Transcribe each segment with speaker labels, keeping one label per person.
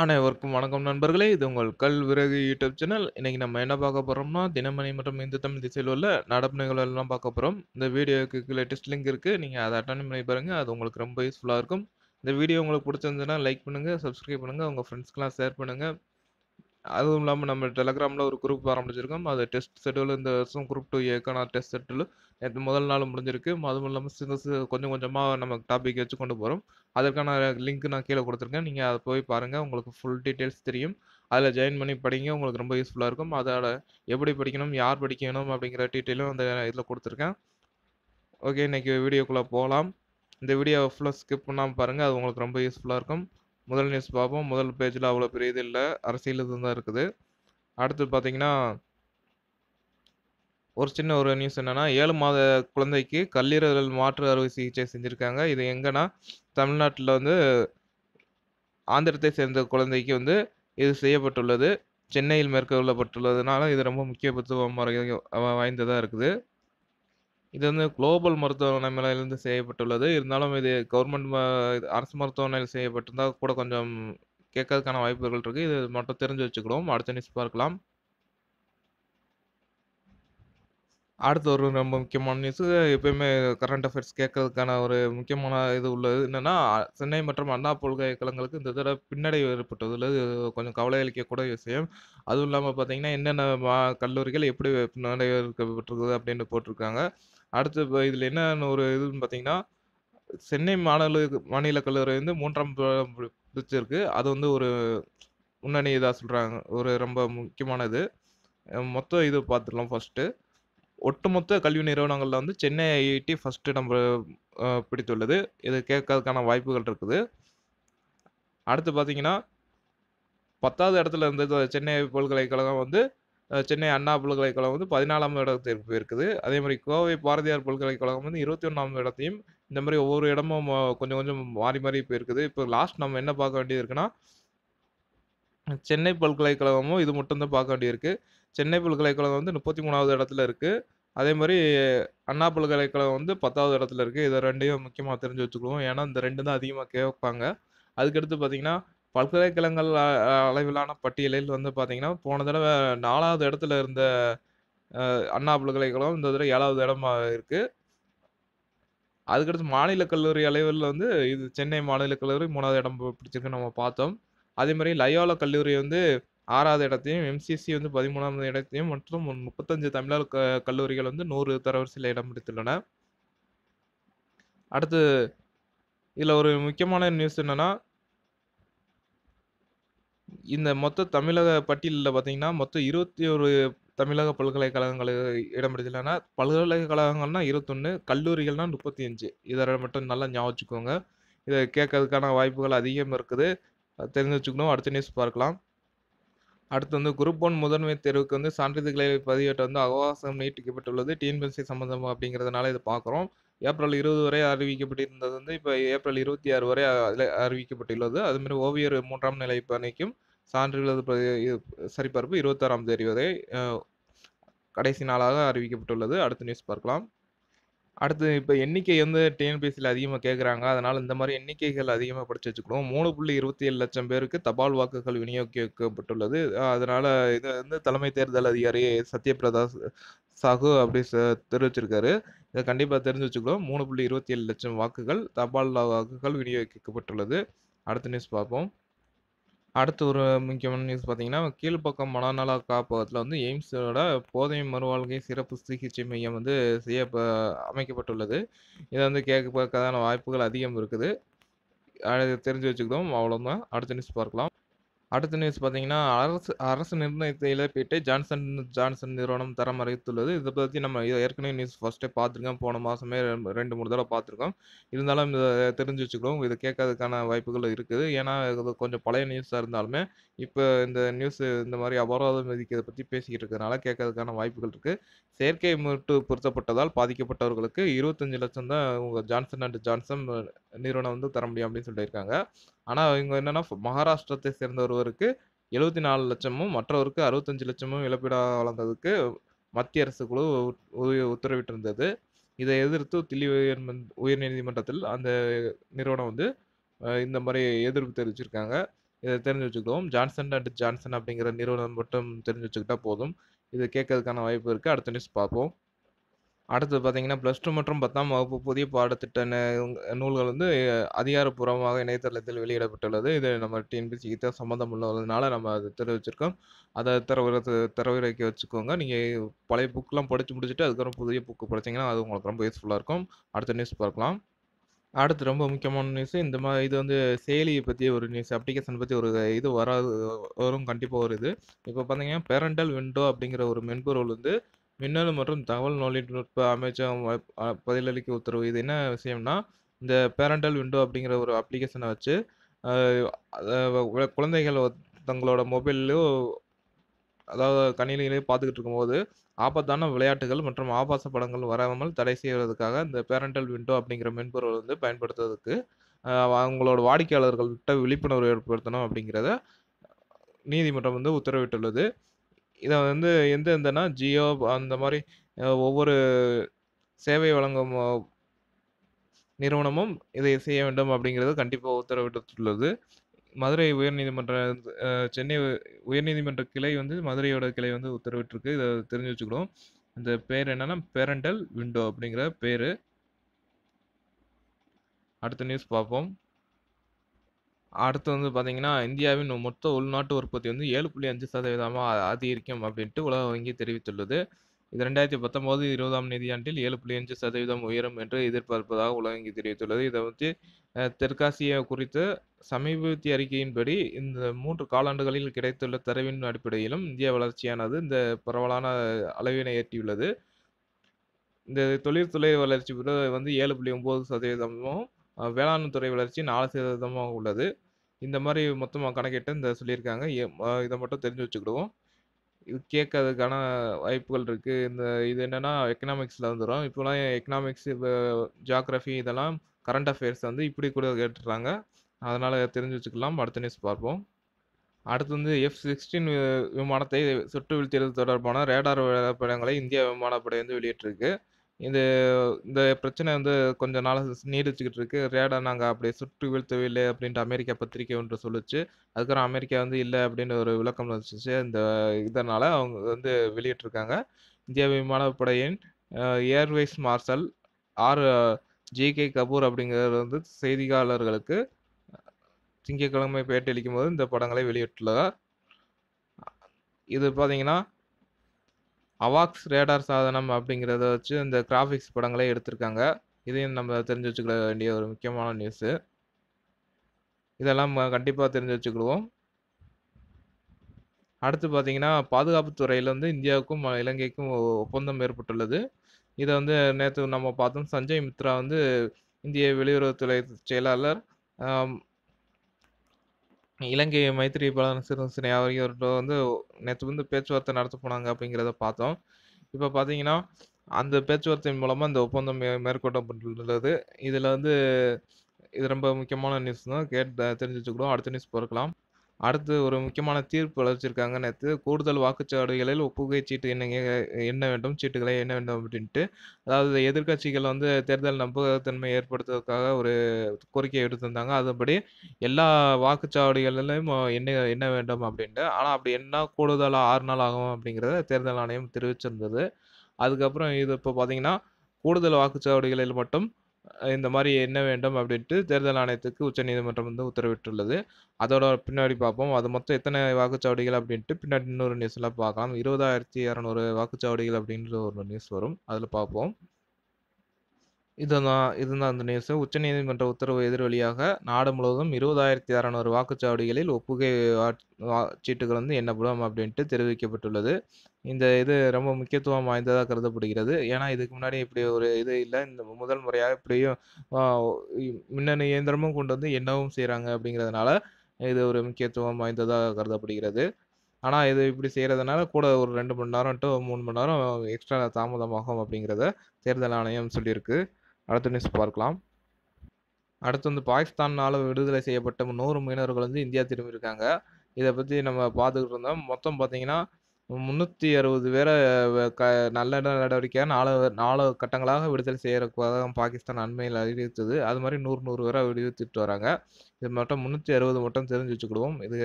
Speaker 1: அனைவருக்கும் வணக்கம் நண்பர்களே இது உங்கள் கல் விறகு யூடியூப் சேனல் இன்னைக்கு நம்ம என்ன பார்க்க போகிறோம்னா தினமணி மற்றும் இந்து தமிழ் திசையில் உள்ள நடப்பு நிகழ்வுகள்லாம் பார்க்க போகிறோம் இந்த வீடியோக்கு லேட்டஸ்ட் லிங்க் இருக்குது நீங்கள் அதை அட்டன் பண்ணி பாருங்கள் அது உங்களுக்கு ரொம்ப யூஸ்ஃபுல்லாக இருக்கும் இந்த வீடியோ உங்களுக்கு பிடிச்சிருந்துச்சுன்னா லைக் பண்ணுங்கள் சப்ஸ்கிரைப் பண்ணுங்கள் உங்கள் ஃப்ரெண்ட்ஸ்க்கெலாம் ஷேர் பண்ணுங்கள் அதுவும் இல்லாமல் நம்ம டெலகிராமில் ஒரு குரூப் ஆரம்பிச்சிருக்கோம் அது டெஸ்ட் செட்டில் இந்த வருஷம் குரூப் டூ ஏக்கான டெஸ்ட் செட்டில் நேற்று முதல் நாள் முடிஞ்சிருக்கு அதுவும் இல்லாமல் சின்ன கொஞ்சம் கொஞ்சமாக நம்ம டாபிக் வச்சு கொண்டு போகிறோம் அதற்கான லிங்க் நான் கீழே கொடுத்துருக்கேன் நீங்கள் அதை போய் பாருங்கள் உங்களுக்கு ஃபுல் டீட்டெயில்ஸ் தெரியும் அதில் ஜாயின் பண்ணி படிங்க உங்களுக்கு ரொம்ப யூஸ்ஃபுல்லாக இருக்கும் அதோட எப்படி படிக்கணும் யார் படிக்கணும் அப்படிங்கிற டீட்டெயிலும் அந்த இதில் கொடுத்துருக்கேன் ஓகே இன்றைக்கி வீடியோக்குள்ளே போகலாம் இந்த வீடியோவை ஃபுல்லாக ஸ்கிப் பண்ணாமல் பாருங்கள் அது உங்களுக்கு ரொம்ப யூஸ்ஃபுல்லாக இருக்கும் முதல் நியூஸ் பார்ப்போம் முதல் பேஜில் அவ்வளோ பெரிய இது இல்லை அரசியல் இது தான் இருக்குது அடுத்து பார்த்தீங்கன்னா ஒரு சின்ன ஒரு நியூஸ் என்னென்னா ஏழு மாத குழந்தைக்கு கல்லீரல் மாற்று அறுவை சிகிச்சை செஞ்சுருக்காங்க இது எங்கன்னா தமிழ்நாட்டில் வந்து ஆந்திரத்தை சேர்ந்த குழந்தைக்கு வந்து இது செய்யப்பட்டுள்ளது சென்னையில் மேற்கொள்ளப்பட்டுள்ளதுனால இது ரொம்ப முக்கியத்துவம் வாய்ந்ததாக இருக்குது இது வந்து குளோபல் மருத்துவமனை செய்யப்பட்டுள்ளது இருந்தாலும் இது கவர்மெண்ட் அரசு மருத்துவமனையில் செய்யப்பட்டிருந்தால் கூட கொஞ்சம் கேட்கறதுக்கான வாய்ப்புகள் இருக்குது இது மட்டும் தெரிஞ்சு வச்சுக்கிடுவோம் அடுத்த நியூஸ் பார்க்கலாம் அடுத்த ஒரு ரொம்ப முக்கியமான நியூஸு எப்பயுமே கரண்ட் அஃபேர்ஸ் கேட்கறதுக்கான ஒரு முக்கியமான இது உள்ளது என்னென்னா சென்னை மற்றும் அண்ணா பல்கலைக்கழகங்களுக்கு இந்த தடவை பின்னடைவு உள்ளது கொஞ்சம் கவலை அளிக்கக்கூடிய விஷயம் அதுவும் இல்லாமல் பார்த்தீங்கன்னா என்னென்ன மா கல்லூரிகள் எப்படி பின்னடைவு இருக்கப்பட்டிருக்குது அப்படின்னு போட்டிருக்காங்க அடுத்து இப்போ இதில் என்னென்ன ஒரு இதுன்னு பார்த்தீங்கன்னா சென்னை மாநில மாநில கல்லூரி வந்து மூன்றாம் பிடிச்சிருக்கு அது வந்து ஒரு முன்னணி இதாக சொல்கிறாங்க ஒரு ரொம்ப முக்கியமானது மொத்தம் இது பார்த்துடலாம் ஃபஸ்ட்டு ஒட்டுமொத்த கல்வி நிறுவனங்களில் வந்து சென்னை ஐஐடி ஃபஸ்ட்டு நம்ம பிடித்துள்ளது இதை கேட்கறதுக்கான வாய்ப்புகள் இருக்குது அடுத்து பார்த்தீங்கன்னா பத்தாவது இடத்துல இருந்து சென்னை பல்கலைக்கழகம் வந்து சென்னை அண்ணா பல்கலைக்கழகம் வந்து பதினாலாம் இடத்திற்கு போயிருக்குது அதே மாதிரி கோவை பாரதியார் பல்கலைக்கழகம் வந்து இருபத்தி ஒன்றாம் இடத்தையும் இந்த மாதிரி ஒவ்வொரு இடமும் கொஞ்சம் கொஞ்சம் மாறி மாறி போயிருக்குது இப்போ லாஸ்ட் நம்ம என்ன பார்க்க வேண்டியது இருக்குன்னா சென்னை பல்கலைக்கழகமும் இது மட்டும்தான் பார்க்க வேண்டியிருக்கு சென்னை பல்கலைக்கழகம் வந்து முப்பத்தி மூணாவது இடத்துல இருக்குது அதே மாதிரி அண்ணா பல்கலைக்கழகம் வந்து பத்தாவது இடத்துல இருக்குது இதை ரெண்டையும் முக்கியமாக தெரிஞ்சு வச்சுக்குவோம் ஏன்னா இந்த ரெண்டு தான் அதிகமாக கேட்பாங்க அதுக்கடுத்து பார்த்தீங்கன்னா பல்கலைக்கழகங்கள் அளவிலான பட்டியலில் வந்து பார்த்திங்கன்னா போன தடவை நாலாவது இடத்துல இருந்த அண்ணா பல்கலைக்கழகம் இந்த தடவை ஏழாவது இடமா இருக்குது அதுக்கடுத்து மாநில கல்லூரி அளவில் வந்து இது சென்னை மாநில கல்லூரி மூணாவது இடம் பிடிச்சிருக்கு நம்ம பார்த்தோம் அதே மாதிரி லயோலா கல்லூரி வந்து ஆறாவது இடத்தையும் எம்சிசி வந்து பதிமூணாவது இடத்தையும் மற்றும் முப்பத்தஞ்சு தமிழர் க கல்லூரிகள் வந்து நூறு தரவரிசையில் இடம் பிடித்துள்ளன அடுத்து இதில் ஒரு முக்கியமான நியூஸ் என்னென்னா இந்த மொத்த தமிழக பட்டியலில் பார்த்தீங்கன்னா மொத்தம் இருபத்தி ஒரு தமிழக பல்கலைக்கழகங்கள் இடம் பிடிச்சலன்னா பல்கலைக்கழகங்கள்னா இருபத்தொன்று கல்லூரிகள்னா முப்பத்தி அஞ்சு இதை மட்டும் நல்லா ஞாபகம் வச்சுக்கோங்க இதை கேட்கறதுக்கான வாய்ப்புகள் அதிகம் இருக்குது தெரிஞ்சு வச்சுக்கணும் அடுத்த நியூஸ் பார்க்கலாம் அடுத்து வந்து குரூப் ஒன் முதன்மை தேர்வுக்கு வந்து சான்றிதழ்களை பதிவேற்ற வந்து அவகாசம் நீட்டிக்கப்பட்டுள்ளது டிஎன்பிஎஸ்சி சம்மந்தம் அப்படிங்கிறதுனால இதை பார்க்குறோம் ஏப்ரல் இருபது வரை அறிவிக்கப்பட்டிருந்தது வந்து இப்போ ஏப்ரல் இருபத்தி ஆறு வரை அறிவிக்கப்பட்டுள்ளது அதுமாரி ஓவியர் மூன்றாம் நிலை பணிக்கும் சான்றிதழ் சரிபார்ப்பு இருபத்தாறாம் தேதி வரை கடைசி நாளாக அறிவிக்கப்பட்டுள்ளது அடுத்த நியூஸ் பார்க்கலாம் அடுத்து இப்ப எண்ணிக்கை வந்து டிஎன்பிஎஸ்சியில் அதிகமா கேட்குறாங்க அதனால இந்த மாதிரி எண்ணிக்கைகள் அதிகமா படிச்சு வச்சுக்கணும் மூணு புள்ளி இருபத்தி ஏழு லட்சம் பேருக்கு தபால் வாக்குகள் விநியோகிக்கப்பட்டுள்ளது அதனால இது வந்து தலைமை தேர்தல் அதிகாரி சத்யபிரதா சாகு அப்படி தெரிவிச்சிருக்காரு இதை கண்டிப்பாக தெரிஞ்சு வச்சுக்கணும் மூணு புள்ளி இருபத்தி ஏழு லட்சம் வாக்குகள் தபால் வாக்குகள் விநியோகிக்கப்பட்டுள்ளது அடுத்த நியூஸ் பார்ப்போம் அடுத்து ஒரு முக்கியமான நியூஸ் பார்த்தீங்கன்னா கீழ்ப்பக்கம் மனநல காப்பகத்தில் வந்து எய்ம்ஸோட போதை மறுவாழ்க்கை சிறப்பு சிகிச்சை மையம் வந்து செய்ய அமைக்கப்பட்டுள்ளது இதை வந்து கேட்க பார்க்கறதான வாய்ப்புகள் அதிகம் இருக்குது அதை தெரிஞ்சு வச்சுக்கிறோம் அவ்வளோதான் அடுத்த நியூஸ் பார்க்கலாம் அடுத்த நியூஸ் பார்த்தீங்கன்னா அரசு அரசு நிர்ணயத்தை இழப்பீட்டை ஜான்சன் ஜான்சன் நிறுவனம் தர மறைத்துள்ளது இதை பற்றி நம்ம ஏற்கனவே நியூஸ் ஃபஸ்ட்டே பார்த்துருக்கோம் போன மாதமே ரெண்டு மூணு தடவை பார்த்துருக்கோம் இருந்தாலும் இதை தெரிஞ்சு வச்சுக்கிறோம் இதை கேட்கறதுக்கான வாய்ப்புகள் இருக்குது ஏன்னா இது கொஞ்சம் பழைய நியூஸாக இருந்தாலுமே இப்போ இந்த நியூஸ் இந்த மாதிரி அபராதம் விதிக்கிறத பற்றி பேசிக்கிட்டு இருக்கிறதுனால கேட்கறதுக்கான வாய்ப்புகள் இருக்குது செயற்கை முட்டு பொருத்தப்பட்டதால் பாதிக்கப்பட்டவர்களுக்கு இருபத்தஞ்சு லட்சம் தான் உங்கள் ஜான்சன் அண்ட் ஜான்சன் நிறுவனம் வந்து தர முடியும் அப்படின்னு சொல்லியிருக்காங்க ஆனால் இவங்க என்னென்னா மகாராஷ்டிரத்தை சேர்ந்த ஒருவருக்கு எழுபத்தி நாலு லட்சமும் மற்றவருக்கு அறுபத்தஞ்சு லட்சமும் இழப்பீடாக வளர்ந்ததுக்கு மத்திய அரசு குழு உத்தரவிட்டிருந்தது இதை எதிர்த்து தில்லி உயர் நீதிமன்றத்தில் அந்த நிறுவனம் வந்து இந்த மாதிரி எதிர்ப்பு தெரிவிச்சிருக்காங்க இதை தெரிஞ்சு வச்சுக்கிடுவோம் ஜான்சன் அண்ட் ஜான்சன் அப்படிங்கிற நிறுவனம் மட்டும் தெரிஞ்சு வச்சுக்கிட்டா போதும் இதை கேட்கறதுக்கான வாய்ப்பு இருக்குது அடுத்த நியூஸ் பார்ப்போம் அடுத்து பார்த்தீங்கன்னா ப்ளஸ் டூ மற்றும் பத்தாம் வகுப்பு புதிய பாடத்திட்ட நூல்கள் வந்து அதிகாரப்பூர்வமாக இணையதளத்தில் வெளியிடப்பட்டுள்ளது. இது நம்ம டிஎன்பிஎஸ்சிக்கு தான் சம்மந்தம் உள்ளதுனால நம்ம அதை தெரிவிச்சிருக்கோம். அதை தரவிற தரவிறக்கி வச்சுக்கோங்க. நீங்கள் பழைய புக்கெலாம் படித்து முடிச்சுட்டு அதுக்கப்புறம் புதிய புக்கு படித்தீங்கன்னா அது உங்களுக்கு ரொம்ப யூஸ்ஃபுல்லாக இருக்கும். அடுத்த நியூஸ் பார்க்கலாம். அடுத்து ரொம்ப முக்கியமான நியூஸு இந்த மாதிரி இது வந்து செயலியை பற்றி ஒரு நியூஸ். அப்ளிகேஷன் பற்றி ஒரு இது வராது வரும் கண்டிப்பாக ஒரு இது. இப்போ பார்த்தீங்கன்னா பேரண்டல் விண்டோ அப்படிங்கிற ஒரு மென்பொருள் வந்து மின்னணு மற்றும் தகவல் தொழில்நுட்ப அமைச்சகம் பதிலளிக்க உத்தரவு இது என்ன விஷயம்னா இந்த பேரண்டல் விண்டோ அப்படிங்கிற ஒரு அப்ளிகேஷனை வச்சு குழந்தைகள் தங்களோட மொபைல்லையோ அதாவது கணினியிலேயே பார்த்துக்கிட்டு இருக்கும்போது ஆபத்தான விளையாட்டுகள் மற்றும் ஆபாச படங்கள் வராமல் தடை செய்வதற்காக இந்த பேரண்டல் விண்டோ அப்படிங்கிற மென்பொருள் வந்து பயன்படுத்துவதற்கு அவங்களோட வாடிக்கையாளர்கள்கிட்ட விழிப்புணர்வு ஏற்படுத்தணும் அப்படிங்கிறத நீதிமன்றம் வந்து உத்தரவிட்டுள்ளது இதை வந்து எந்த எந்தனா ஜியோ அந்த மாதிரி ஒவ்வொரு சேவை வழங்கும் நிறுவனமும் இதை செய்ய வேண்டும் அப்படிங்கிறது கண்டிப்பாக உத்தரவிட்டுள்ளது மதுரை உயர்நீதிமன்ற சென்னை உயர்நீதிமன்ற கிளை வந்து மதுரையோட கிளை வந்து உத்தரவிட்டிருக்கு இதை தெரிஞ்சு வச்சுக்கிறோம் இந்த பேர் என்னன்னா பேரண்டல் விண்டோ அப்படிங்கிற பேர் அடுத்த நியூஸ் பார்ப்போம் அடுத்து வந்து பார்த்தீங்கன்னா இந்தியாவின் மொத்த உள்நாட்டு உற்பத்தி வந்து ஏழு புள்ளி அஞ்சு சதவீதமாக அதிகரிக்கும் அப்படின்ட்டு உலக வங்கி தெரிவித்துள்ளது இது ரெண்டாயிரத்தி பத்தொம்போது இருபதாம் நிதியாண்டில் ஏழு புள்ளி அஞ்சு சதவீதம் உயரும் என்று எதிர்பார்ப்பதாக உலக வங்கி தெரிவித்துள்ளது இதை வந்து தெற்காசியா குறித்து சமீபத்திய அறிக்கையின்படி இந்த மூன்று காலாண்டுகளில் கிடைத்துள்ள தரவின் அடிப்படையிலும் இந்திய வளர்ச்சியானது இந்த பரவலான அளவினை எட்டியுள்ளது இந்த தொழில்துறை வளர்ச்சி வந்து ஏழு புள்ளி ஒம்பது சதவீதமும் வேளாண் துறை வளர்ச்சி நாலு சதவீதமாக உள்ளது இந்த மாதிரி மொத்தமாக கணக்கிட்டு இந்த சொல்லியிருக்காங்க இதை மட்டும் தெரிஞ்சு வச்சுக்கிடுவோம் இது கேட்கறதுக்கான வாய்ப்புகள் இருக்குது இந்த இது என்னென்னா எக்கனாமிக்ஸில் வந்துடும் இப்போலாம் எக்கனாமிக்ஸ் இப்போ ஜியாகிரஃபி இதெல்லாம் கரண்ட் அஃபேர்ஸ் வந்து இப்படி கூட கேட்டுடுறாங்க அதனால் தெரிஞ்சு வச்சுக்கலாம் அடுத்த நியூஸ் பார்ப்போம் அடுத்து வந்து எஃப் சிக்ஸ்டீன் விமானத்தை சுட்டு வீழ்த்தியது தொடர்பான ரேடார் படங்களை இந்திய விமானப்படை வந்து வெளியிட்டிருக்கு இது இந்த பிரச்சனை வந்து கொஞ்ச நாள் நீடிச்சுக்கிட்டு இருக்கு ரேடா நாங்கள் அப்படியே சுட்டு வீழ்த்தவில்லை அப்படின்ட்டு அமெரிக்கா பத்திரிக்கை ஒன்று சொல்லிச்சு அதுக்கப்புறம் அமெரிக்கா வந்து இல்லை அப்படின்னு ஒரு விளக்கம் வச்சிச்சு இந்த இதனால் அவங்க வந்து வெளியிட்டிருக்காங்க இந்திய விமானப்படையின் air vice marshal R G K K Kapoor அப்படிங்கிறது வந்து செய்தியாளர்களுக்கு திங்கட்கிழமை பேட்டியளிக்கும் போது இந்த படங்களை வெளியிட்டுள்ளார் இது பார்த்தீங்கன்னா அவாக்ஸ் ரேடார் சாதனம் அப்படிங்கிறத வச்சு இந்த கிராஃபிக்ஸ் படங்களே எடுத்திருக்காங்க இதையும் நம்ம தெரிஞ்சு வச்சுக்க வேண்டிய ஒரு முக்கியமான நியூஸு இதெல்லாம் கண்டிப்பாக தெரிஞ்சு வச்சுக்கிடுவோம் அடுத்து பார்த்தீங்கன்னா பாதுகாப்பு துறையில் வந்து இந்தியாவுக்கும் இலங்கைக்கும் ஒப்பந்தம் ஏற்பட்டுள்ளது இதை வந்து நேற்று நம்ம பார்த்தோம் சஞ்சய் மித்ரா வந்து இந்திய வெளியுறவுத்துறை செயலாளர் இலங்கை மைத்திரிபால சிறிசேனா அவர்களோட வந்து நேற்று வந்து பேச்சுவார்த்தை நடத்த போனாங்க அப்படிங்கிறத பார்த்தோம் இப்போ பார்த்தீங்கன்னா அந்த பேச்சுவார்த்தையின் மூலமாக இந்த ஒப்பந்தம் மேற்கொள்ளப்பட்டுள்ளது இதில் வந்து இது ரொம்ப முக்கியமான நியூஸ் தான் கேட்டு தெரிஞ்சு வச்சுக்கிடுவோம் அடுத்த நியூஸ் பார்க்கலாம் அடுத்து ஒரு முக்கியமான தீர்ப்பு வளர்ச்சிருக்காங்க நேற்று கூடுதல் வாக்குச்சாவடிகளில் ஒப்புகை சீட்டு எண்ணிக்கை எண்ண வேண்டும் சீட்டுகளை எண்ண வேண்டும் அப்படின்ட்டு அதாவது எதிர்கட்சிகள் வந்து தேர்தல் நம்பகத்தன்மை ஏற்படுத்துவதற்காக ஒரு கோரிக்கை எடுத்திருந்தாங்க அதுபடி எல்லா வாக்குச்சாவடிகளிலும் என்ன எண்ண வேண்டும் அப்படின்ட்டு ஆனால் அப்படி என்ன கூடுதலாக ஆறு நாள் ஆகும் அப்படிங்கிறத தேர்தல் ஆணையம் தெரிவிச்சிருந்தது அதுக்கப்புறம் இது இப்போ பார்த்தீங்கன்னா கூடுதல் வாக்குச்சாவடிகளில் மட்டும் இந்த மாதிரி என்ன வேண்டும் அப்படின்ட்டு தேர்தல் ஆணையத்துக்கு உச்சநீதிமன்றம் வந்து உத்தரவிட்டுள்ளது அதோட பின்னாடி பார்ப்போம் அது மொத்தம் எத்தனை வாக்குச்சாவடிகள் அப்படின்ட்டு பின்னாடி இன்னொரு நியூஸில் பார்க்கலாம் இருபதாயிரத்தி இரநூறு வாக்குச்சாவடிகள் அப்படின்ற ஒரு நியூஸ் வரும் அதில் பார்ப்போம் இதுதான் இதுதான் அந்த நியூஸ் உச்சநீதிமன்ற உத்தரவு எதிர்வழியாக நாடு முழுவதும் இருபதாயிரத்தி அறநூறு வாக்குச்சாவடிகளில் ஒப்புகை சீட்டுகள் வந்து என்னப்படும் அப்படின்ட்டு தெரிவிக்கப்பட்டுள்ளது இந்த இது ரொம்ப முக்கியத்துவம் வாய்ந்ததாக கருதப்படுகிறது ஏன்னா இதுக்கு முன்னாடி இப்படி ஒரு இது இல்லை இந்த முதல் முறையாக இப்படியும் மின்னணு இயந்திரமும் கொண்டு வந்து என்னவும் செய்கிறாங்க அப்படிங்கிறதுனால இது ஒரு முக்கியத்துவம் வாய்ந்ததாக கருதப்படுகிறது ஆனால் இது இப்படி செய்கிறதுனால கூட ஒரு ரெண்டு மணி நேரம் டு மூணு மணி நேரம் எக்ஸ்ட்ரா தாமதமாகும் அப்படிங்கிறத தேர்தல் ஆணையம் சொல்லியிருக்கு அடுத்த நியூஸ் பார்க்கலாம் அடுத்து வந்து பாகிஸ்தானால் விடுதலை செய்யப்பட்ட நூறு மீனவர்கள் வந்து இந்தியா திரும்பியிருக்காங்க இதை பற்றி நம்ம பார்த்துக்கிட்டு இருந்தோம் மொத்தம் பார்த்தீங்கன்னா அறுபது பேரை க நல்ல நடவடிக்கையா நாலு நாலு கட்டங்களாக விடுதலை செய்யறதுக்காக பாகிஸ்தான் அண்மையில் அறிவித்தது அது மாதிரி நூறு நூறு பேரை விடுவித்துட்டு வராங்க இது மட்டும் முந்நூற்றி அறுபது மட்டும் தெரிஞ்சு வச்சுக்கிடுவோம் இது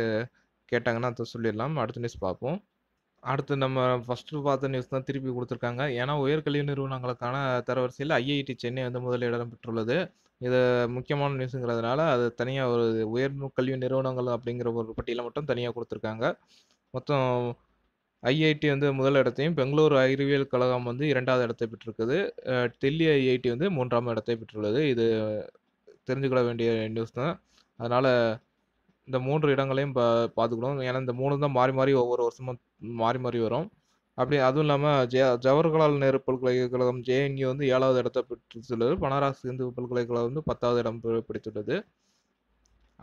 Speaker 1: கேட்டாங்கன்னா சொல்லிடலாம் அடுத்த நியூஸ் பார்ப்போம் அடுத்து நம்ம ஃபஸ்ட்டு பார்த்த நியூஸ் தான் திருப்பி கொடுத்துருக்காங்க ஏன்னா உயர்கல்வி நிறுவனங்களுக்கான தரவரிசையில் ஐஐடி சென்னை வந்து முதலிடம் பெற்றுள்ளது இது முக்கியமான நியூஸுங்கிறதுனால அது தனியாக ஒரு உயர் கல்வி நிறுவனங்கள் அப்படிங்கிற ஒரு பட்டியலை மட்டும் தனியாக கொடுத்துருக்காங்க மொத்தம் ஐஐடி வந்து முதல் இடத்தையும் பெங்களூர் அறிவியல் கழகம் வந்து இரண்டாவது இடத்தை பெற்றிருக்குது டெல்லி ஐஐடி வந்து மூன்றாம் இடத்தை பெற்றுள்ளது இது தெரிஞ்சுக்கொள்ள வேண்டிய நியூஸ் தான் அதனால் இந்த மூன்று இடங்களையும் பா பார்த்துக்கணும் ஏன்னா இந்த மூணு தான் மாறி மாறி ஒவ்வொரு வருஷமும் மாறி மாறி வரும் அப்படி அதுவும் இல்லாமல் ஜெ ஜவஹர்லால் நேரு பல்கலைக்கழகம் ஜேஎன்யூ வந்து ஏழாவது இடத்தை பெற்றுள்ளது பனாராஸ் இந்து பல்கலைக்கழகம் வந்து பத்தாவது இடம் பிடித்துள்ளது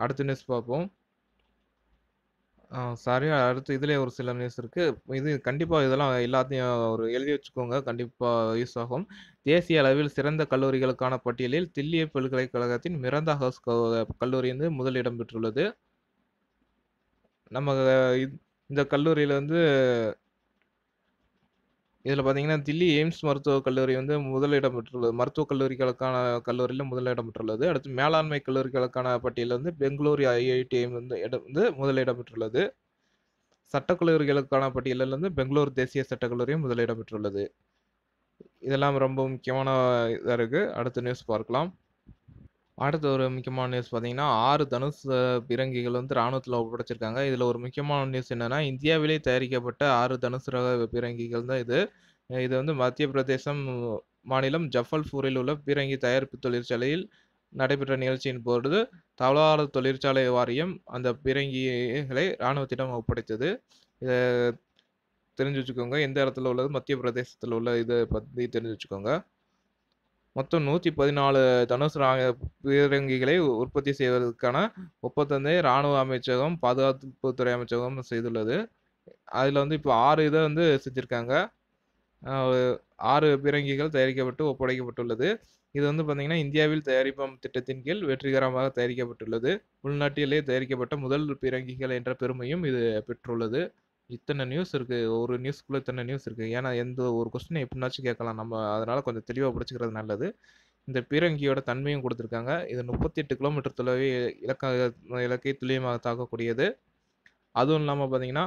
Speaker 1: அடுத்த நியூஸ் பார்ப்போம் சாரி சரியா அடுத்து இதுல ஒரு சில நியூஸ் இருக்கு. இது கண்டிப்பா இதெல்லாம் எல்லாத்தையும் ஒரு எழுதி வச்சுக்கோங்க. கண்டிப்பா யூஸ் ஆகும். தேசிய அளவில் சிறந்த கல்லூரிகளுக்கான பட்டியலில் தில்லிய பல்கலைக்கழகத்தின் மிரந்தா ஹவுஸ் க கல்லூரி வந்து முதலிடம் பெற்றுள்ளது. நம்ம இந் இந்த கல்லூரியில வந்து இதில் பார்த்தீங்கன்னா தில்லி எய்ம்ஸ் மருத்துவக் கல்லூரி வந்து முதலிடம் பெற்றுள்ளது மருத்துவக் கல்லூரிகளுக்கான கல்லூரியில் முதலிடம் பெற்றுள்ளது அடுத்து மேலாண்மை கல்லூரிகளுக்கான பட்டியலில் வந்து பெங்களூரு ஐஐடிஎம் வந்து இடம் வந்து முதலிடம் பெற்றுள்ளது சட்டக்கல்லூரிகளுக்கான பட்டியலில் வந்து பெங்களூர் தேசிய சட்டக்கல்லூரியும் முதலிடம் பெற்றுள்ளது இதெல்லாம் ரொம்ப முக்கியமான இதாக இருக்குது அடுத்த நியூஸ் பார்க்கலாம் அடுத்த ஒரு முக்கியமான நியூஸ் பார்த்தீங்கன்னா ஆறு தனுஷ் பிரங்கிகள் வந்து ராணுவத்தில் ஒப்படைச்சிருக்காங்க இதில் ஒரு முக்கியமான நியூஸ் என்னென்னா இந்தியாவிலே தயாரிக்கப்பட்ட ஆறு தனுஷ் ரக பீரங்கிகள் தான் இது இது வந்து மத்திய பிரதேசம் மாநிலம் ஜஃபல்பூரில் உள்ள பீரங்கி தயாரிப்பு தொழிற்சாலையில் நடைபெற்ற நிகழ்ச்சியின் போது தளவாளர் தொழிற்சாலை வாரியம் அந்த பீரங்கிகளை இராணுவத்திடம் ஒப்படைத்தது இதை தெரிஞ்சு வச்சுக்கோங்க எந்த இடத்துல உள்ளது மத்திய பிரதேசத்தில் உள்ள இதை பற்றி தெரிஞ்சு வச்சுக்கோங்க மொத்தம் நூற்றி பதினாலு தனுஷ் பீரங்கிகளை உற்பத்தி செய்வதற்கான ஒப்பந்தத்தை இராணுவ அமைச்சகம் பாதுகாப்புத்துறை அமைச்சகம் செய்துள்ளது அதில் வந்து இப்போ ஆறு இதை வந்து செஞ்சுருக்காங்க ஆறு பீரங்கிகள் தயாரிக்கப்பட்டு ஒப்படைக்கப்பட்டுள்ளது இது வந்து பார்த்திங்கன்னா இந்தியாவில் தயாரிப்போம் திட்டத்தின் கீழ் வெற்றிகரமாக தயாரிக்கப்பட்டுள்ளது உள்நாட்டிலேயே தயாரிக்கப்பட்ட முதல் பீரங்கிகள் என்ற பெருமையும் இது பெற்றுள்ளது இத்தனை நியூஸ் இருக்குது ஒரு நியூஸ்க்குள்ளே இத்தனை நியூஸ் இருக்குது ஏன்னா எந்த ஒரு கொஸ்டினை எப்படினாச்சும் கேட்கலாம் நம்ம அதனால் கொஞ்சம் தெளிவாக படிச்சுக்கிறது நல்லது இந்த பீரங்கியோட தன்மையும் கொடுத்துருக்காங்க இது முப்பத்தி எட்டு கிலோமீட்டர் தொலைவே இலக்க இலக்கை துல்லியமாக தாக்கக்கூடியது அதுவும் இல்லாமல் பார்த்தீங்கன்னா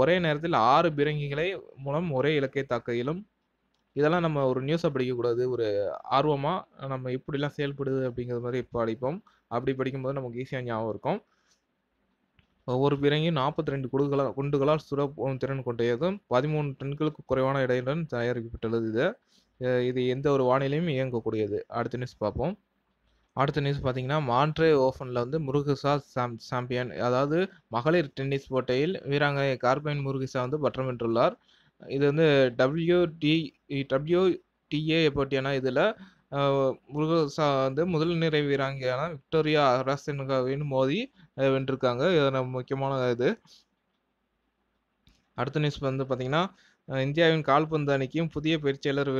Speaker 1: ஒரே நேரத்தில் ஆறு பீரங்கிகளை மூலம் ஒரே இலக்கை தாக்க இயலும் இதெல்லாம் நம்ம ஒரு நியூஸை படிக்கக்கூடாது ஒரு ஆர்வமாக நம்ம இப்படிலாம் செயல்படுது அப்படிங்கிற மாதிரி படிப்போம் அப்படி படிக்கும்போது நமக்கு ஈஸியாக ஞாபகம் இருக்கும் ஒரு பிறங்கி நாற்பத்தி ரெண்டு குடுகளால் குண்டுகளால் சுட திறன் கொண்டதும் பதிமூணு டன்களுக்கு குறைவான இடையுடன் தயாரிக்கப்பட்டுள்ளது இது இது எந்த ஒரு வானிலையும் இயங்கக்கூடியது அடுத்த நியூஸ் பார்ப்போம் அடுத்த நியூஸ் பார்த்தீங்கன்னா மான்ட்ரே ஓஃபனில் வந்து முருகசா சாம் சாம்பியன் அதாவது மகளிர் டென்னிஸ் போட்டியில் வீராங்கனை கார்பைன் முருகசா வந்து பட்டம் வென்றுள்ளார் இது வந்து டபிள்யூடி டபிள்யூடிஏ போட்டியான இதில் முருகசா வந்து முதல் நிறை வீராங்கியான விக்டோரியா அரசின் மோதி வென்றிருக்காங்க இது நம்ம முக்கியமான இது அடுத்த நியூஸ் வந்து பார்த்தீங்கன்னா இந்தியாவின் கால்பந்து அணிக்கும் புதிய பயிற்சியாளர்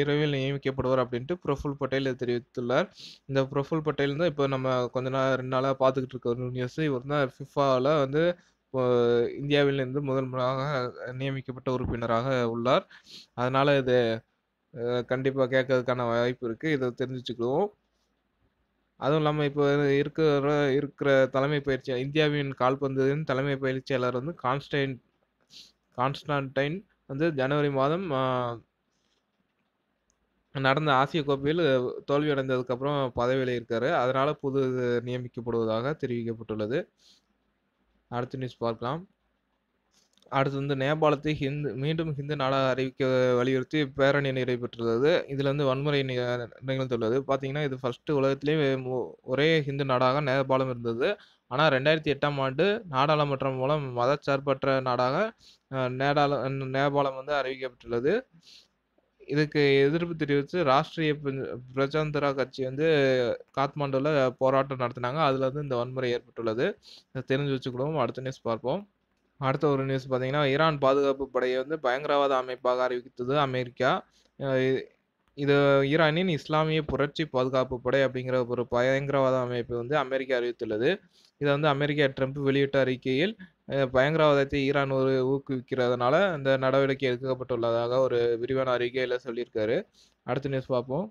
Speaker 1: விரைவில் நியமிக்கப்படுவார் அப்படின்ட்டு பிரஃபுல் பட்டேல் தெரிவித்துள்ளார் இந்த பிரஃபுல் பட்டேல் தான் இப்போ நம்ம கொஞ்ச நாள் ரெண்டு நாளாக பார்த்துக்கிட்டு இருக்க ஒரு நியூஸ் இவர் தான் ஃபிஃபாவில் வந்து இந்தியாவிலிருந்து முதல் முறையாக நியமிக்கப்பட்ட உறுப்பினராக உள்ளார் அதனால் இது கண்டிப்பாக கேட்கறதுக்கான வாய்ப்பு இருக்குது இதை தெரிஞ்சுக்குவோம் அதுவும் இல்லாமல் இப்போ இருக்கிற இருக்கிற தலைமை பயிற்சி இந்தியாவின் கால்பந்தின் தலைமை பயிற்சியாளர் வந்து கான்ஸ்டைன் கான்ஸ்டான்டைன் வந்து ஜனவரி மாதம் நடந்த ஆசிய கோப்பையில் தோல்வியடைந்ததுக்கப்புறம் பதவியில் இருக்கார் அதனால் புது நியமிக்கப்படுவதாக தெரிவிக்கப்பட்டுள்ளது அடுத்த நியூஸ் பார்க்கலாம் அடுத்து வந்து நேபாளத்தை ஹிந்து மீண்டும் ஹிந்து நாடாக அறிவிக்க வலியுறுத்தி பேரணி நடைபெற்றுள்ளது இதில் வந்து வன்முறை நிகழ்ந்துள்ளது பார்த்தீங்கன்னா இது ஃபஸ்ட்டு உலகத்திலேயே ஒரே ஹிந்து நாடாக நேபாளம் இருந்தது ஆனால் ரெண்டாயிரத்தி எட்டாம் ஆண்டு நாடாளுமன்றம் மூலம் மதச்சார்பற்ற நாடாக நேடாள நேபாளம் வந்து அறிவிக்கப்பட்டுள்ளது இதுக்கு எதிர்ப்பு தெரிவித்து ராஷ்டிரிய பிரஜாந்திரா கட்சி வந்து காத்மாண்டுவில் போராட்டம் நடத்தினாங்க அதில் வந்து இந்த வன்முறை ஏற்பட்டுள்ளது தெரிஞ்சு வச்சுக்கிடுவோம் அடுத்த நியூஸ் பார்ப்போம் அடுத்த ஒரு நியூஸ் பார்த்தீங்கன்னா ஈரான் பாதுகாப்பு படையை வந்து பயங்கரவாத அமைப்பாக அறிவித்தது அமெரிக்கா இது ஈரானின் இஸ்லாமிய புரட்சி பாதுகாப்பு படை அப்படிங்கிற ஒரு பயங்கரவாத அமைப்பு வந்து அமெரிக்கா அறிவித்துள்ளது இதை வந்து அமெரிக்கா ட்ரம்ப் வெளியிட்ட அறிக்கையில் பயங்கரவாதத்தை ஈரான் ஒரு ஊக்குவிக்கிறதுனால இந்த நடவடிக்கை எடுக்கப்பட்டுள்ளதாக ஒரு விரிவான அறிக்கையில் சொல்லியிருக்காரு அடுத்த நியூஸ் பார்ப்போம்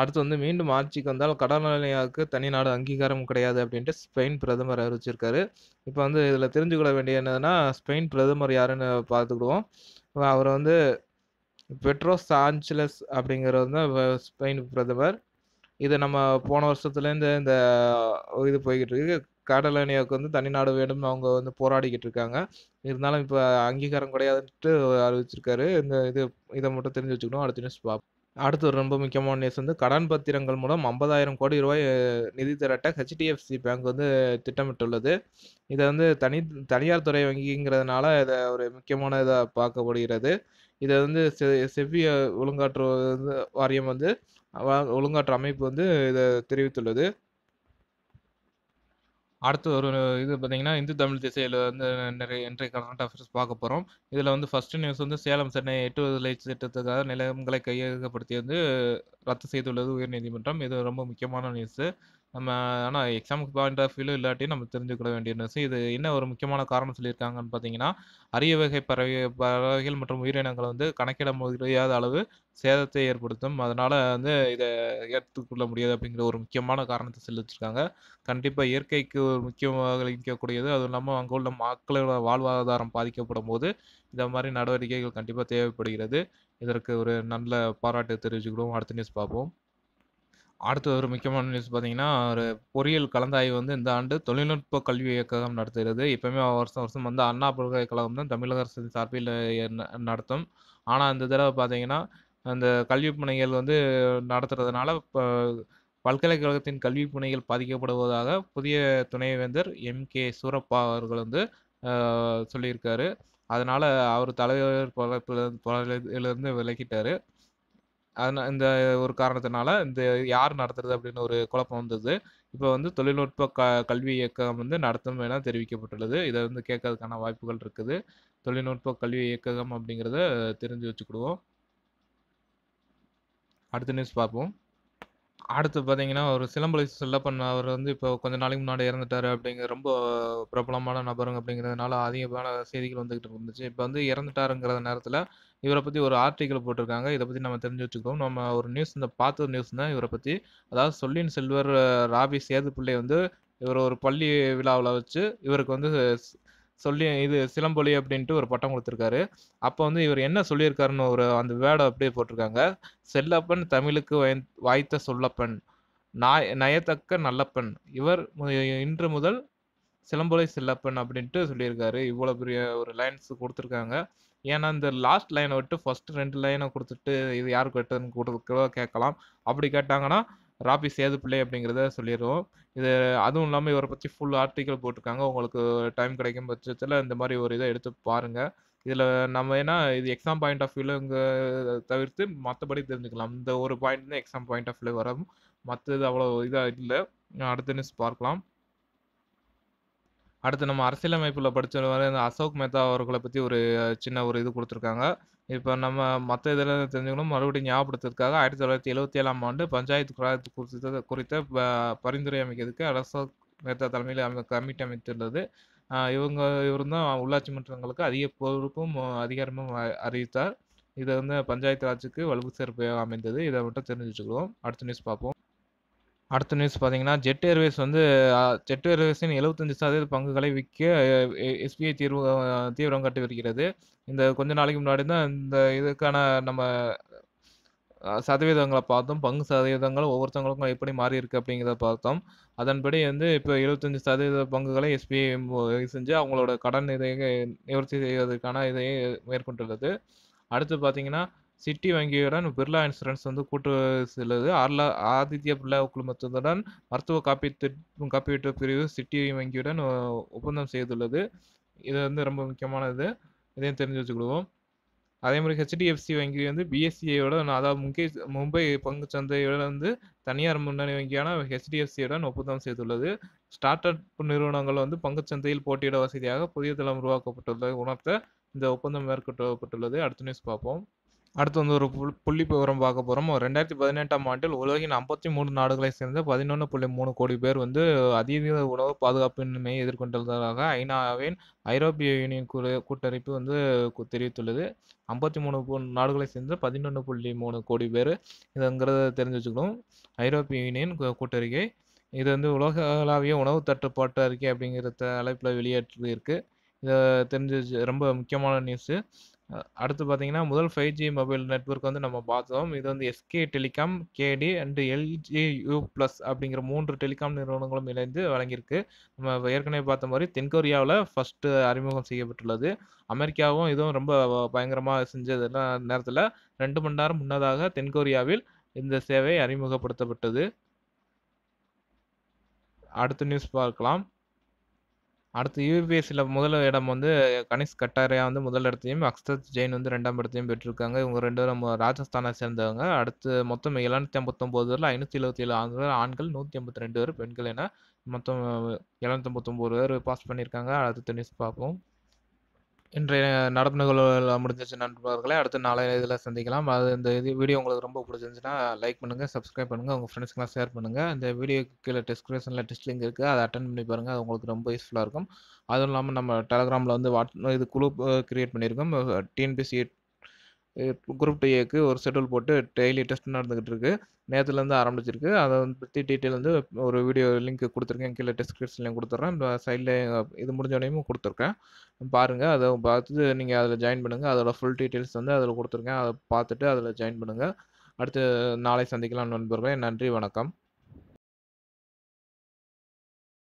Speaker 1: அடுத்து வந்து மீண்டும் ஆட்சிக்கு வந்தால் கடல்நிலையாவுக்கு தனி நாடு அங்கீகாரம் கிடையாது அப்படின்ட்டு ஸ்பெயின் பிரதமர் அறிவிச்சிருக்காரு இப்போ வந்து இதில் தெரிஞ்சுக்கொள்ள வேண்டிய என்னதுன்னா ஸ்பெயின் பிரதமர் யாருன்னு பார்த்துக்கிடுவோம் அவர் வந்து பெட்ரோ சான்ச்சலஸ் அப்படிங்கிறவர் வந்து ஸ்பெயின் பிரதமர் இது நம்ம போன வருஷத்துலேருந்து இந்த இது போய்கிட்டு இருக்கு காடலானியாவுக்கு வந்து தனி நாடு வேணும்னு அவங்க வந்து போராடிக்கிட்டு இருக்காங்க இருந்தாலும் இப்போ அங்கீகாரம் கிடையாதுன்ட்டு அறிவிச்சிருக்காரு இந்த இது இதை மட்டும் தெரிஞ்சு வச்சுக்கணும் அடுத்த நியூஸ் பார்ப்போம் அடுத்து ஒரு ரொம்ப முக்கியமான நியூஸ் வந்து கடன் பத்திரங்கள் மூலம் ஐம்பதாயிரம் கோடி ரூபாய் நிதி திரட்ட ஹெச்டிஎஃப்சி பேங்க் வந்து திட்டமிட்டுள்ளது இதை வந்து தனி தனியார் துறை வங்கிங்கிறதுனால இதை ஒரு முக்கியமான இதாக பார்க்கப்படுகிறது இதை வந்து செவ்விய ஒழுங்காற்று வாரியம் வந்து ஒழுங்காற்று அமைப்பு வந்து இதை தெரிவித்துள்ளது அடுத்து ஒரு இது பார்த்தீங்கன்னா இந்து தமிழ் திசையில் வந்து நிறைய இன்றைய கரண்ட் அஃபேர்ஸ் பார்க்க போகிறோம் இதில் வந்து ஃபஸ்ட்டு நியூஸ் வந்து சேலம் சென்னை எட்டு லை திட்டத்துக்காக நிலங்களை கையகப்படுத்தி வந்து ரத்து செய்துள்ளது உயர்நீதிமன்றம் இது ரொம்ப முக்கியமான நியூஸு நம்ம ஆனால் எக்ஸாமுக்கு பாயிண்ட் ஆஃப் வியூ இல்லாட்டி நம்ம தெரிஞ்சுக்கொள்ள வேண்டிய இது என்ன ஒரு முக்கியமான காரணம் சொல்லியிருக்காங்கன்னு பார்த்தீங்கன்னா அரிய வகை பறவை பறவைகள் மற்றும் உயிரினங்களை வந்து கணக்கிட முடியாத அளவு சேதத்தை ஏற்படுத்தும் அதனால் வந்து இதை ஏற்றுக்கொள்ள முடியாது அப்படிங்கிற ஒரு முக்கியமான காரணத்தை செலுத்திருக்காங்க கண்டிப்பாக இயற்கைக்கு ஒரு முக்கியமாக அளிக்கக்கூடியது அதுவும் இல்லாமல் அங்கே உள்ள மக்களோட வாழ்வாதாரம் பாதிக்கப்படும் போது இந்த மாதிரி நடவடிக்கைகள் கண்டிப்பாக தேவைப்படுகிறது இதற்கு ஒரு நல்ல பாராட்டு தெரிவிச்சுக்கிறோம் அடுத்த நியூஸ் பார்ப்போம் அடுத்து ஒரு முக்கியமான நியூஸ் பார்த்தீங்கன்னா ஒரு பொறியியல் கலந்தாய்வு வந்து இந்த ஆண்டு தொழில்நுட்ப கல்வி இயக்ககம் நடத்துகிறது எப்பவுமே வருஷம் வருஷம் வந்து அண்ணா பல்கலைக்கழகம் தான் தமிழக அரசின் சார்பில் நடத்தும் ஆனால் இந்த தடவை பார்த்தீங்கன்னா அந்த கல்வி புனைகள் வந்து நடத்துறதுனால இப்போ பல்கலைக்கழகத்தின் கல்வி புனைகள் பாதிக்கப்படுவதாக புதிய துணைவேந்தர் எம் கே சூரப்பா அவர்கள் வந்து சொல்லியிருக்காரு அதனால் அவர் தலைவர் பொறுப்பிலிருந்து விலகிட்டார் இந்த ஒரு காரணத்தினால இந்த யார் நடத்துறது அப்படின்னு ஒரு குழப்பம் வந்தது இப்போ வந்து தொழில்நுட்ப க கல்வி இயக்கம் வந்து நடத்தும் என தெரிவிக்கப்பட்டுள்ளது இதை வந்து கேட்கறதுக்கான வாய்ப்புகள் இருக்குது தொழில்நுட்ப கல்வி இயக்ககம் அப்படிங்கிறத தெரிஞ்சு வச்சுக்கிடுவோம் அடுத்த நியூஸ் பார்ப்போம் அடுத்து பார்த்தீங்கன்னா, ஒரு சிலம்பலை பண்ண அவர் வந்து இப்போ கொஞ்ச நாளைக்கு முன்னாடி இறந்துட்டாரு அப்படிங்கிற ரொம்ப பிரபலமான நபருங்க அப்படிங்கிறதுனால அதிகமான செய்திகள் வந்துகிட்டு இருந்துச்சு. இப்ப வந்து இறந்துட்டாருங்கிற நேரத்தில் இவரை பத்தி ஒரு ஆர்டிக்கிள் போட்டிருக்காங்க. இதை பத்தி நம்ம தெரிஞ்சு வச்சுக்கோம் நம்ம ஒரு நியூஸ் இந்த பார்த்த நியூஸ் தான் இவரை பத்தி. அதாவது "சொல்லின் செல்வர் ராபி சேது பிள்ளை வந்து இவர் ஒரு பள்ளி விழாவுல வச்சு, இவருக்கு வந்து சொல்லி இது சிலம்பொலி அப்படின்ட்டு ஒரு பட்டம் கொடுத்துருக்காரு அப்போ வந்து இவர் என்ன சொல்லியிருக்காருன்னு ஒரு அந்த வேர்டை அப்படியே போட்டிருக்காங்க செல்லப்பன் தமிழுக்கு வாய்த்த சொல்லப்பன் நாய் நயத்தக்க நல்லப்பன் இவர் இன்று முதல் சிலம்பொலி செல்லப்பன் அப்படின்ட்டு சொல்லியிருக்காரு இவ்வளோ பெரிய ஒரு லைன்ஸ் கொடுத்துருக்காங்க ஏன்னா இந்த லாஸ்ட் லைனை விட்டு ஃபர்ஸ்ட் ரெண்டு லைனை கொடுத்துட்டு இது யாருக்கு கேட்டதுன்னு கேட்கலாம் அப்படி கேட்டாங்கன்னா ராபி சேதுப்பிள்ளை அப்படிங்கிறத சொல்லிடுவோம் இது அதுவும் இல்லாமல் இவரை பற்றி ஃபுல் ஆர்டிக்கல் போட்டிருக்காங்க உங்களுக்கு டைம் கிடைக்கும் பட்சத்தில் இந்த மாதிரி ஒரு இதை எடுத்து பாருங்கள் இதில் நம்ம ஏன்னா இது எக்ஸாம் பாயிண்ட் ஆஃப் வியூவில் இங்கே தவிர்த்து மற்றபடி தெரிஞ்சுக்கலாம் இந்த ஒரு பாயிண்ட் தான் எக்ஸாம் பாயிண்ட் ஆஃப் வியூ வரும் மற்றது அவ்வளோ இதாக இல்லை அடுத்த நியூஸ் பார்க்கலாம் அடுத்து நம்ம அரசியலமைப்பில் படித்தவரை அசோக் மேத்தா அவர்களை பற்றி ஒரு சின்ன ஒரு இது கொடுத்துருக்காங்க இப்போ நம்ம மற்ற இதில் தெரிஞ்சுக்கணும் மறுபடியும் ஞாபகப்படுத்துறதுக்காக ஆயிரத்தி தொள்ளாயிரத்தி எழுபத்தி ஏழாம் ஆண்டு பஞ்சாயத்து குழாயத்து குறித்த குறித்த பரிந்துரை அமைக்கிறதுக்கு அரசு நேதா தலைமையில் அமை கமிட்டி அமைத்துள்ளது இவங்க இவர் தான் உள்ளாட்சி மன்றங்களுக்கு அதிக பொறுப்பும் அதிகாரமும் அறிவித்தார் இதை வந்து பஞ்சாயத்து ராஜுக்கு வலுப்பு சேர்ப்பு அமைந்தது இதை மட்டும் தெரிஞ்சு வச்சுக்கிறோம் அடுத்த நியூஸ் பார்ப்போம் அடுத்த நியூஸ் பார்த்தீங்கன்னா ஜெட் ஏர்வேஸ் வந்து ஜெட் ஏர்வேஸின் எழுபத்தஞ்சு சதவீத பங்குகளை விற்க எஸ்பிஐ தீர்வு தீவிரம் கட்டி வருகிறது இந்த கொஞ்ச நாளைக்கு முன்னாடி தான் இந்த இதுக்கான நம்ம சதவீதங்களை பார்த்தோம் பங்கு சதவீதங்கள் ஒவ்வொருத்தவங்களுக்கும் எப்படி மாறி இருக்கு அப்படிங்கிறத பார்த்தோம் அதன்படி வந்து இப்போ எழுபத்தஞ்சு சதவீத பங்குகளை எஸ்பிஐ செஞ்சு அவங்களோட கடன் இதை நிவர்த்தி செய்வதற்கான இதை மேற்கொண்டுள்ளது அடுத்து பார்த்தீங்கன்னா சிட்டி வங்கியுடன் பிர்லா இன்சூரன்ஸ் வந்து கூட்டு செல்லுது ஆர்லா ஆதித்ய பிர்லா குழுமத்துடன் மருத்துவ காப்பீட்டு காப்பீட்டு பிரிவு சிட்டி வங்கியுடன் ஒப்பந்தம் செய்துள்ளது இது வந்து ரொம்ப முக்கியமானது இதையும் தெரிஞ்சு வச்சுக்கிடுவோம் அதே மாதிரி ஹெச்டிஎஃப்சி வங்கி வந்து பிஎஸ்சிஐயோட e அதாவது முக்கிய மும்பை பங்கு சந்தையோட வந்து தனியார் முன்னணி வங்கியான ஹெச்டிஎஃப்சியுடன் ஒப்பந்தம் செய்துள்ளது ஸ்டார்ட் அப் நிறுவனங்கள் வந்து பங்கு சந்தையில் போட்டியிட வசதியாக புதிய தளம் உருவாக்கப்பட்டுள்ளதை உணர்த்த இந்த ஒப்பந்தம் மேற்கொள்ளப்பட்டுள்ளது அடுத்த நியூஸ் பார்ப்போம் அடுத்து வந்து ஒரு புல் புள்ளி விவரம் பார்க்க போகிறோம் ரெண்டாயிரத்தி பதினெட்டாம் ஆண்டில் உலகின் ஐம்பத்தி மூணு நாடுகளை சேர்ந்த பதினொன்று புள்ளி மூணு கோடி பேர் வந்து அதிக உணவு பாதுகாப்பின்மையை எதிர்கொண்டுள்ளதாக ஐநாவின் ஐரோப்பிய யூனியன் குழு கூட்டறிப்பு வந்து தெரிவித்துள்ளது ஐம்பத்தி மூணு நாடுகளை சேர்ந்து பதினொன்று புள்ளி மூணு கோடி பேர் இதுங்கிறத தெரிஞ்சு வச்சுக்கணும் ஐரோப்பிய யூனியன் கூட்டறிக்கை இது வந்து உலகளாவிய உணவு தட்டுப்பாட்டு அறிக்கை அப்படிங்கிற தலைப்பில் வெளியேற்றிருக்கு இதை தெரிஞ்சு ரொம்ப முக்கியமான நியூஸு அடுத்து பார்த்தீங்கன்னா முதல் ஃபைவ் ஜி மொபைல் நெட்ஒர்க் வந்து நம்ம பார்த்தோம் இது வந்து SK Telecom KT and LG U plus அப்படிங்கிற மூன்று டெலிகாம் நிறுவனங்களும் இணைந்து வழங்கியிருக்கு நம்ம ஏற்கனவே பார்த்த மாதிரி தென்கொரியாவில் ஃபஸ்ட்டு அறிமுகம் செய்யப்பட்டுள்ளது அமெரிக்காவும் இதுவும் ரொம்ப பயங்கரமாக செஞ்சதெல்லாம் நேரத்தில் ரெண்டு மணி நேரம் முன்னதாக தென்கொரியாவில் இந்த சேவை அறிமுகப்படுத்தப்பட்டது அடுத்த நியூஸ் பார்க்கலாம் அடுத்து யூபிஎஸ்சியில் முதல் இடம் வந்து கணிஷ் கட்டாரியா வந்து முதல் இடத்தையும் அக்ஷத் ஜெயின் வந்து ரெண்டாம் இடத்தையும் பெற்றிருக்காங்க இவங்க ரெண்டு பேரும் ராஜஸ்தானை சேர்ந்தவங்க அடுத்து மொத்தம் எழுநூற்றி ஐம்பத்தொம்போது பேரில் ஐநூற்றி எழுபத்தி ஏழு ஆண்கள் ஆண்கள் நூற்றி ஐம்பத்தி ரெண்டு பேர் பெண்கள் என மொத்தம் எழுநூற்றி ஐம்பத்தொம்போது பேர் பாஸ் பண்ணியிருக்காங்க அடுத்து நியூஸ் பார்ப்போம் இன்றைய நடப்பு நிகழ்வுகள் முடிஞ்சிச்சு நண்பர்களே அடுத்து நாளைய இதில் சந்திக்கலாம் அது இந்த இது வீடியோ உங்களுக்கு ரொம்ப பிடிச்சிருந்துச்சுன்னா லைக் பண்ணுங்கள் சப்ஸ்கிரைப் பண்ணுங்கள் உங்கள் ஃப்ரெண்ட்ஸ்க்கெலாம் ஷேர் பண்ணுங்கள் இந்த வீடியோ கீழே டிஸ்கிரிப்ஷனில் டெஸ்ட் லிங்க் இருக்குது அதை அட்டன் பண்ணி பாருங்கள் அது உங்களுக்கு ரொம்ப யூஸ்ஃபுல்லாக இருக்கும் அதுவும் இல்லாமல் நம்ம டெலகிராமில் வந்து வாட் இது குழு க்ரியேட் பண்ணியிருக்கோம் டிஎன்பிசி குரூப் டிஏக்கு ஏக்கு ஒரு ஷெடியூல் போட்டு டெய்லி டெஸ்ட் நடந்துகிட்டு இருக்கு நேற்றுலேருந்து ஆரம்பிச்சிருக்கு அதை பற்றி டீட்டெயில் வந்து ஒரு வீடியோ லிங்க் கொடுத்துருக்கேன் கீழே டிஸ்கிரிப்ஷன்லையும் கொடுத்துட்றேன் சைடில் இது முடிஞ்சோடையும் கொடுத்துருக்கேன் பாருங்கள் அதை பார்த்து நீங்கள் அதில் ஜாயின் பண்ணுங்கள் அதோட ஃபுல் டீட்டெயில்ஸ் வந்து அதில் கொடுத்துருக்கேன் அதை பார்த்துட்டு அதில் ஜாயின் பண்ணுங்கள் அடுத்து நாளை சந்திக்கலாம் நண்பர்களே நன்றி வணக்கம்